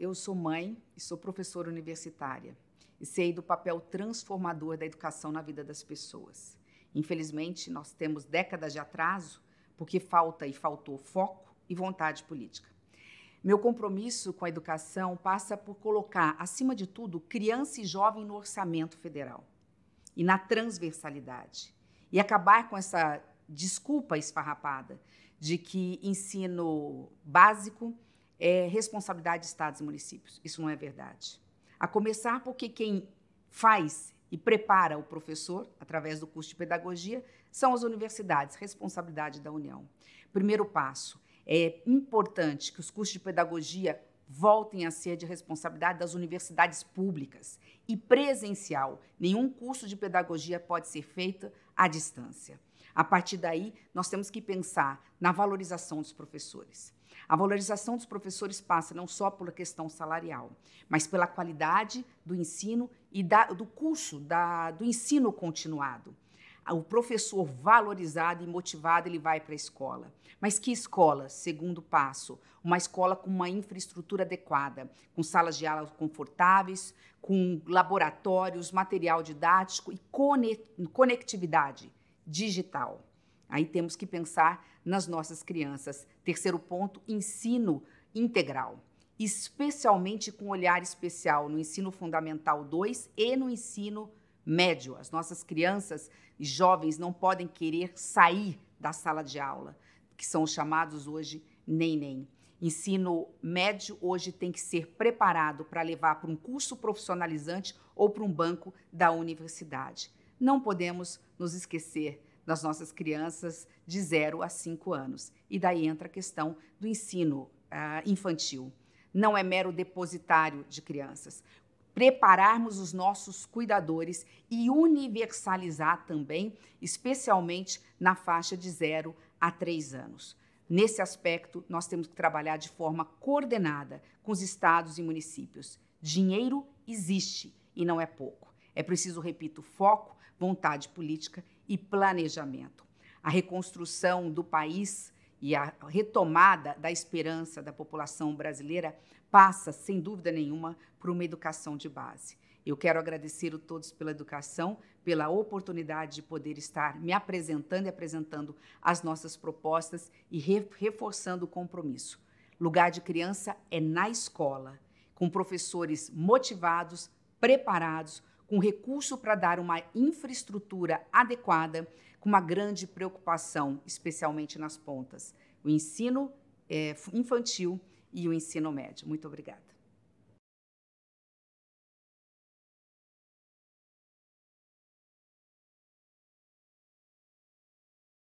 eu sou mãe e sou professora universitária e sei do papel transformador da educação na vida das pessoas. Infelizmente, nós temos décadas de atraso porque falta e faltou foco e vontade política. Meu compromisso com a educação passa por colocar, acima de tudo, criança e jovem no orçamento federal e na transversalidade e acabar com essa desculpa esfarrapada de que ensino básico é responsabilidade de estados e municípios. Isso não é verdade. A começar porque quem faz e prepara o professor, através do curso de pedagogia, são as universidades, responsabilidade da União. Primeiro passo: é importante que os cursos de pedagogia voltem a ser de responsabilidade das universidades públicas e presencial. Nenhum curso de pedagogia pode ser feito à distância. A partir daí, nós temos que pensar na valorização dos professores. A valorização dos professores passa não só pela questão salarial, mas pela qualidade do ensino e da, do curso, da, do ensino continuado. O professor valorizado e motivado ele vai para a escola. Mas que escola? Segundo passo, uma escola com uma infraestrutura adequada, com salas de aula confortáveis, com laboratórios, material didático e conectividade digital. Aí temos que pensar nas nossas crianças. Terceiro ponto, ensino integral, especialmente com olhar especial no ensino fundamental 2 e no ensino médio. As nossas crianças e jovens não podem querer sair da sala de aula, que são chamados hoje nem-nem. Ensino médio hoje tem que ser preparado para levar para um curso profissionalizante ou para um banco da universidade. Não podemos nos esquecer nas nossas crianças de 0 a 5 anos. E daí entra a questão do ensino ah, infantil. Não é mero depositário de crianças. Prepararmos os nossos cuidadores e universalizar também, especialmente na faixa de 0 a 3 anos. Nesse aspecto, nós temos que trabalhar de forma coordenada com os estados e municípios. Dinheiro existe e não é pouco. É preciso, repito, foco, vontade política e planejamento. A reconstrução do país e a retomada da esperança da população brasileira passa, sem dúvida nenhuma, por uma educação de base. Eu quero agradecer a todos pela educação, pela oportunidade de poder estar me apresentando e apresentando as nossas propostas e reforçando o compromisso. Lugar de criança é na escola, com professores motivados, preparados, com recurso para dar uma infraestrutura adequada, com uma grande preocupação, especialmente nas pontas, o ensino é, infantil e o ensino médio. Muito obrigada.